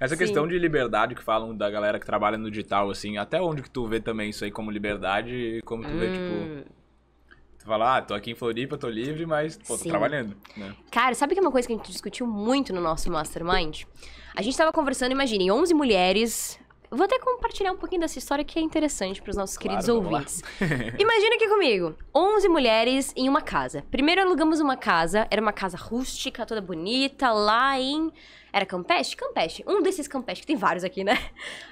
Essa Sim. questão de liberdade que falam da galera que trabalha no digital, assim, até onde que tu vê também isso aí como liberdade e como tu hum... vê, tipo. Tu fala, ah, tô aqui em Floripa, tô livre, mas, pô, tô trabalhando, né? Cara, sabe que é uma coisa que a gente discutiu muito no nosso Mastermind? A gente tava conversando, imagine 11 mulheres Vou até compartilhar um pouquinho dessa história que é interessante para os nossos claro, queridos ouvintes. Imagina aqui comigo: 11 mulheres em uma casa. Primeiro alugamos uma casa, era uma casa rústica, toda bonita, lá em. Era Campeste? Campeste. Um desses Campeste, que tem vários aqui, né?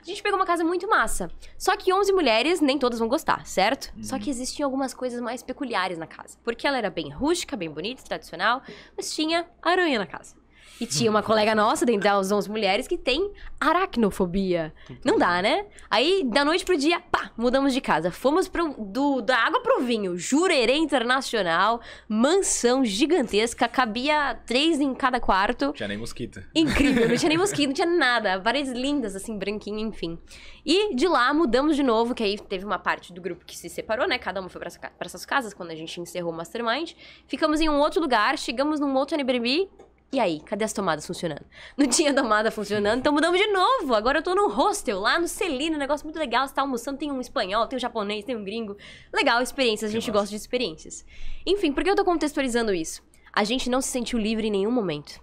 A gente pegou uma casa muito massa. Só que 11 mulheres, nem todas vão gostar, certo? Uhum. Só que existiam algumas coisas mais peculiares na casa. Porque ela era bem rústica, bem bonita, tradicional, mas tinha aranha na casa. E tinha uma colega nossa, dentro das 11 mulheres, que tem aracnofobia. Não dá, né? Aí, da noite pro dia, pá, mudamos de casa. Fomos pro, do, da água pro vinho. Jurerê Internacional, mansão gigantesca, cabia três em cada quarto. Não tinha nem mosquito. Incrível, não tinha nem mosquito, não tinha nada. Várias lindas, assim, branquinha, enfim. E de lá mudamos de novo, que aí teve uma parte do grupo que se separou, né? Cada uma foi pra, pra essas casas quando a gente encerrou o Mastermind. Ficamos em um outro lugar, chegamos num outro NBB e aí, cadê as tomadas funcionando? Não tinha tomada funcionando, então mudamos de novo. Agora eu tô num hostel lá no Celina, um negócio muito legal. Você tá almoçando, tem um espanhol, tem um japonês, tem um gringo. Legal, experiências, a gente gosta de experiências. Enfim, por que eu tô contextualizando isso? A gente não se sentiu livre em nenhum momento.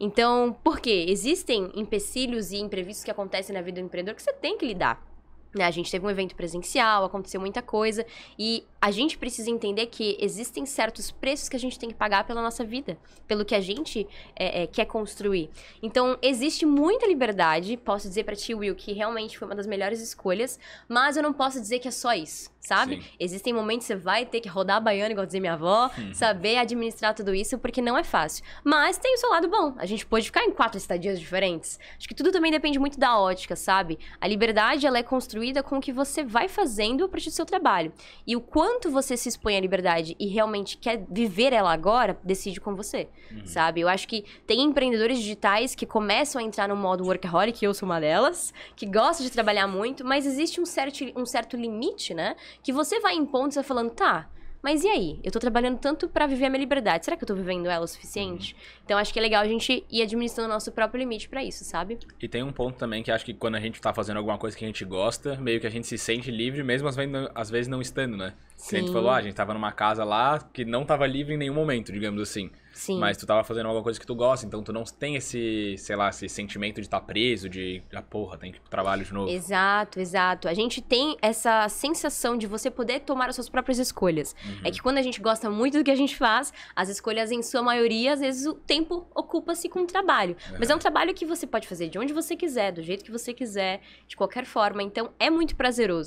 Então, por quê? Existem empecilhos e imprevistos que acontecem na vida do empreendedor que você tem que lidar. Né, a gente teve um evento presencial, aconteceu muita coisa, e a gente precisa entender que existem certos preços que a gente tem que pagar pela nossa vida, pelo que a gente é, é, quer construir. Então, existe muita liberdade, posso dizer para ti, Will, que realmente foi uma das melhores escolhas, mas eu não posso dizer que é só isso sabe? Sim. Existem momentos que você vai ter que rodar a baiana, igual dizia minha avó, hum. saber administrar tudo isso, porque não é fácil. Mas tem o seu lado bom. A gente pode ficar em quatro estadias diferentes. Acho que tudo também depende muito da ótica, sabe? A liberdade, ela é construída com o que você vai fazendo a partir do seu trabalho. E o quanto você se expõe à liberdade e realmente quer viver ela agora, decide com você, hum. sabe? Eu acho que tem empreendedores digitais que começam a entrar no modo workaholic, eu sou uma delas, que gosta de trabalhar muito, mas existe um certo, um certo limite, né? que você vai impondo, você vai falando, tá, mas e aí? Eu tô trabalhando tanto para viver a minha liberdade. Será que eu tô vivendo ela o suficiente? Uhum. Então acho que é legal a gente ir administrando o nosso próprio limite para isso, sabe? E tem um ponto também que acho que quando a gente tá fazendo alguma coisa que a gente gosta, meio que a gente se sente livre, mesmo às vezes não estando, né? Sim. a gente falou, ah, a gente tava numa casa lá que não tava livre em nenhum momento, digamos assim. Sim. Mas tu tava fazendo alguma coisa que tu gosta, então tu não tem esse, sei lá, esse sentimento de estar tá preso, de, ah, porra, tem que ir pro trabalho de novo. Exato, exato. A gente tem essa sensação de você poder tomar as suas próprias escolhas. Uhum. É que quando a gente gosta muito do que a gente faz, as escolhas, em sua maioria, às vezes o tempo ocupa-se com o trabalho. Uhum. Mas é um trabalho que você pode fazer de onde você quiser, do jeito que você quiser, de qualquer forma. Então é muito prazeroso.